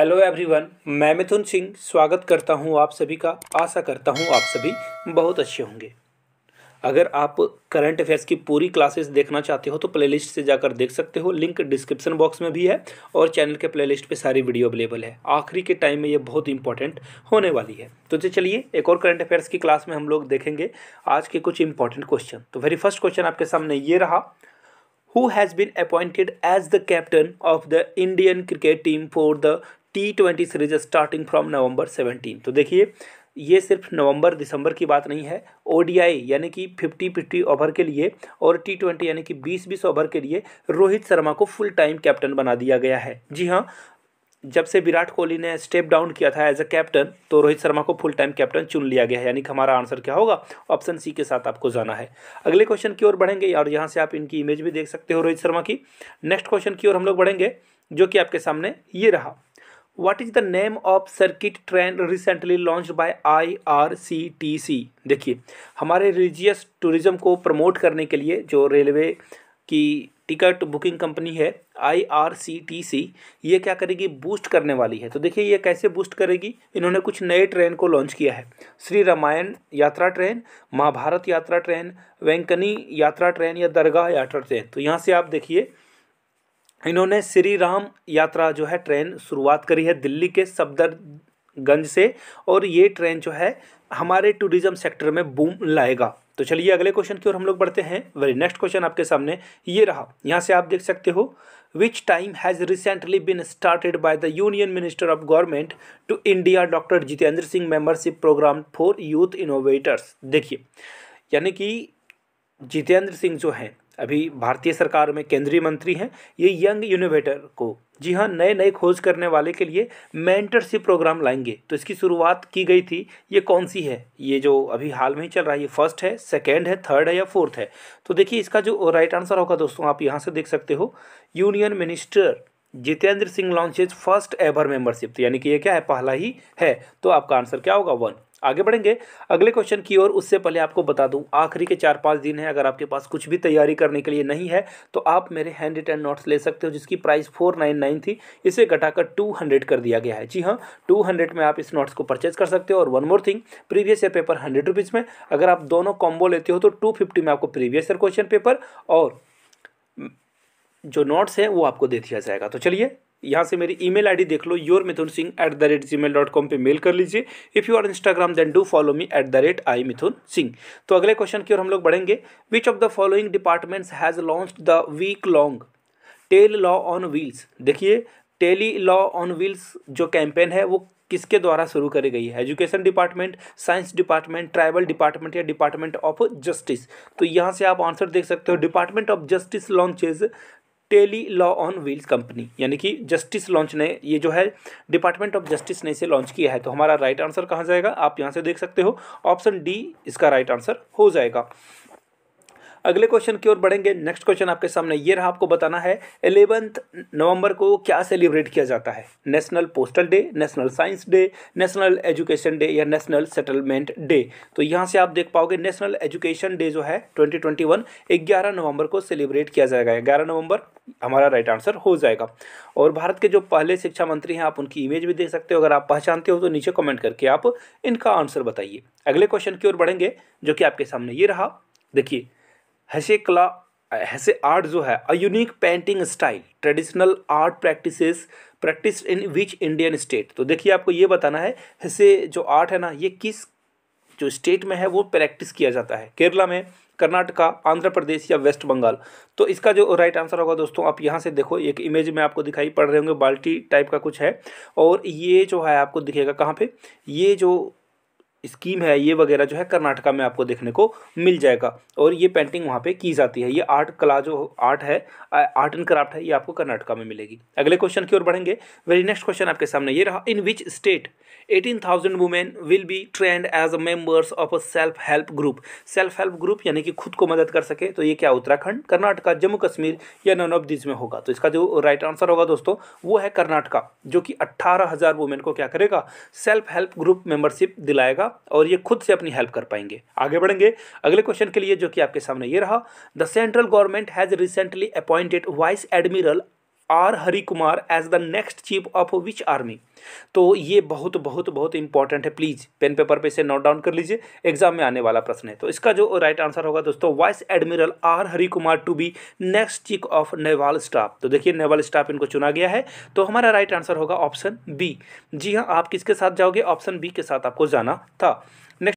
hello everyone मैं मिथुन सिंह स्वागत करता हूं आप सभी का आशा करता हूं आप सभी बहुत अच्छे होंगे अगर आप करंट अफेयर्स की पूरी क्लासेस देखना चाहते हो तो प्लेलिस्ट से जाकर देख सकते हो लिंक डिस्क्रिप्शन बॉक्स में भी है और चैनल के प्लेलिस्ट पे सारी वीडियो अवेलेबल है आखिरी के टाइम में ये बहुत इंपॉर्टेंट होने वाली है तो चलिए एक और करंट अफेयर्स की क्लास में हम लोग देखेंगे आज के कुछ इंपॉर्टेंट क्वेश्चन तो वेरी फर्स्ट क्वेश्चन आपके सामने ये रहा who has been appointed as the captain of the Indian cricket team for the T twenty series starting from November seventeen तो देखिए ये सिर्फ नवंबर दिसंबर की बात नहीं है ओडीआई यानी कि फिफ्टी फिफ्टी ओवर के लिए और टी ट्वेंटी यानी कि बीस बीस ओवर के लिए रोहित शर्मा को फुल टाइम कैप्टन बना दिया गया है जी हाँ जब से विराट कोहली ने स्टेप डाउन किया था एज अ कैप्टन तो रोहित शर्मा को फुल टाइम कैप्टन चुन लिया गया है यानी कि हमारा आंसर क्या होगा ऑप्शन सी के साथ आपको जाना है अगले क्वेश्चन की ओर बढ़ेंगे और यहाँ से आप इनकी इमेज भी देख सकते हो रोहित शर्मा की नेक्स्ट क्वेश्चन की ओर हम लोग बढ़ेंगे जो कि आपके सामने ये रहा what is the name of circuit train recently launch by IRCTC देखिए हमारे रिलीजियस टूरिज्म को प्रमोट करने के लिए जो रेलवे की टिकट बुकिंग कंपनी है आईआरसीटीसी ये क्या करेगी बूस्ट करने वाली है तो देखिए ये कैसे बूस्ट करेगी इन्होंने कुछ नए ट्रेन को लॉन्च किया है श्री रामायण यात्रा ट्रेन महाभारत यात्रा ट्रेन वेंकनी यात्रा ट्रेन या दरगाह यात्रा ट्रेन तो यहाँ से आप देखिए इन्होंने श्री राम यात्रा जो है ट्रेन शुरुआत करी है दिल्ली के सफदरगंज से और ये ट्रेन जो है हमारे टूरिज्म सेक्टर में बूम लाएगा तो चलिए अगले क्वेश्चन की ओर हम लोग बढ़ते हैं वेरी नेक्स्ट क्वेश्चन आपके सामने ये रहा यहाँ से आप देख सकते हो which time has recently been started by the union minister of government to India doctor Jitendra Singh membership program for youth innovators देखिए यानी कि जितेंद्र सिंह जो हैं अभी भारतीय सरकार में केंद्रीय मंत्री हैं ये यंग इनोवेटर को जी हाँ नए नए खोज करने वाले के लिए मेंटरशिप प्रोग्राम लाएंगे तो इसकी शुरुआत की गई थी ये कौन सी है ये जो अभी हाल में ही चल रहा है ये फर्स्ट है सेकेंड है थर्ड है या फोर्थ है तो देखिए इसका जो राइट आंसर होगा दोस्तों आप यहाँ से देख सकते हो union minister Jitendra Singh launches first ever membership तो यानी कि ये क्या है पहला ही है तो आपका आंसर क्या होगा वन आगे बढ़ेंगे अगले क्वेश्चन की ओर उससे पहले आपको बता दूं आखिरी के चार पाँच दिन है अगर आपके पास कुछ भी तैयारी करने के लिए नहीं है तो आप मेरे हैंड रिटर्न नोट्स ले सकते हो जिसकी प्राइस फोर नाइन नाइन थी इसे घटाकर टू हंड्रेड कर दिया गया है जी हाँ टू हंड्रेड में आप इस नोट्स को परचेज कर सकते हो और one more thing previous year paper hundred rupees में अगर आप दोनों कॉम्बो लेते हो तो टू फिफ्टी में आपको प्रीवियस ईयर क्वेश्चन पेपर और जो नोट्स हैं वो आपको दे दिया जाएगा तो चलिए यहाँ से मेरी ईमेल आईडी देख लो your Mithun Singh at the rate gmail dot com पर मेल कर लीजिए if you are Instagram then do follow me at the rate I Mithun Singh तो अगले क्वेश्चन की ओर हम लोग बढ़ेंगे which of the following departments has launch the week long tele law on wheels देखिए टेली लॉ ऑन व्हील्स जो campaign है वो किसके द्वारा शुरू करी गई है education department science department tribal department या डिपार्टमेंट ऑफ जस्टिस तो यहाँ से आप आंसर देख सकते हो department of justice launches tele law on wheels company यानी कि जस्टिस लॉन्च ने ये जो है डिपार्टमेंट ऑफ जस्टिस ने इसे लॉन्च किया है तो हमारा राइट आंसर कहाँ जाएगा आप यहाँ से देख सकते हो ऑप्शन डी इसका राइट आंसर हो जाएगा अगले क्वेश्चन की ओर बढ़ेंगे नेक्स्ट क्वेश्चन आपके सामने ये रहा आपको बताना है एलेवंथ नवंबर को क्या सेलिब्रेट किया जाता है national postal day national science day national education day या नेशनल सेटलमेंट डे तो यहाँ से आप देख पाओगे नेशनल एजुकेशन डे जो है ट्वेंटी ट्वेंटी वन ग्यारह नवंबर को सेलिब्रेट किया जाएगा ग्यारह नवंबर हमारा राइट आंसर हो जाएगा और भारत के जो पहले शिक्षा मंत्री हैं आप उनकी इमेज भी देख सकते हो अगर आप पहचानते हो तो नीचे कमेंट करके आप इनका आंसर बताइए अगले क्वेश्चन की ओर बढ़ेंगे जो कि आपके सामने ये रहा देखिए हैसे कला हैसे आर्ट जो है a unique painting style traditional art practices practice in which Indian state तो देखिए आपको ये बताना है हैसे जो आर्ट है ना ये किस जो स्टेट में है वो प्रैक्टिस किया जाता है केरला में कर्नाटका आंध्र प्रदेश या वेस्ट बंगाल तो इसका जो राइट आंसर होगा दोस्तों आप यहाँ से देखो एक इमेज में आपको दिखाई पड़ रहे होंगे बाल्टी टाइप का कुछ है और ये जो है आपको दिखेगा कहाँ पे ये जो स्कीम है ये वगैरह जो है कर्नाटका में आपको देखने को मिल जाएगा और ये पेंटिंग वहाँ पे की जाती है ये आर्ट कला जो आर्ट है आर्ट एंड क्राफ्ट है ये आपको कर्नाटका में मिलेगी अगले क्वेश्चन की ओर बढ़ेंगे वेरी नेक्स्ट क्वेश्चन आपके सामने ये रहा in which state 18,000 women will be trained as members of a self help group self help group यानी कि खुद को मदद कर सके तो ये क्या उत्तराखंड कर्नाटका जम्मू कश्मीर या नन ऑफ दिस में होगा तो इसका जो राइट आंसर होगा दोस्तों वो है कर्नाटका जो कि 18,000 वुमेन को क्या करेगा सेल्फ हेल्प ग्रुप मेंबरशिप दिलाएगा और ये खुद से अपनी हेल्प कर पाएंगे आगे बढ़ेंगे अगले क्वेश्चन के लिए जो कि आपके सामने ये रहा the central government has recently appointed vice admiral R Hari Kumar as the next chief of which army तो ये बहुत बहुत बहुत इंपॉर्टेंट है प्लीज़ पेन पेपर पे इसे नोट डाउन कर लीजिए एग्जाम में आने वाला प्रश्न है तो इसका जो राइट आंसर होगा दोस्तों vice admiral R Hari Kumar to be next chief of naval staff तो देखिए नेवाल स्टाफ इनको चुना गया है तो हमारा राइट आंसर होगा ऑप्शन बी जी हाँ आप किसके साथ जाओगे ऑप्शन बी के साथ आपको जाना था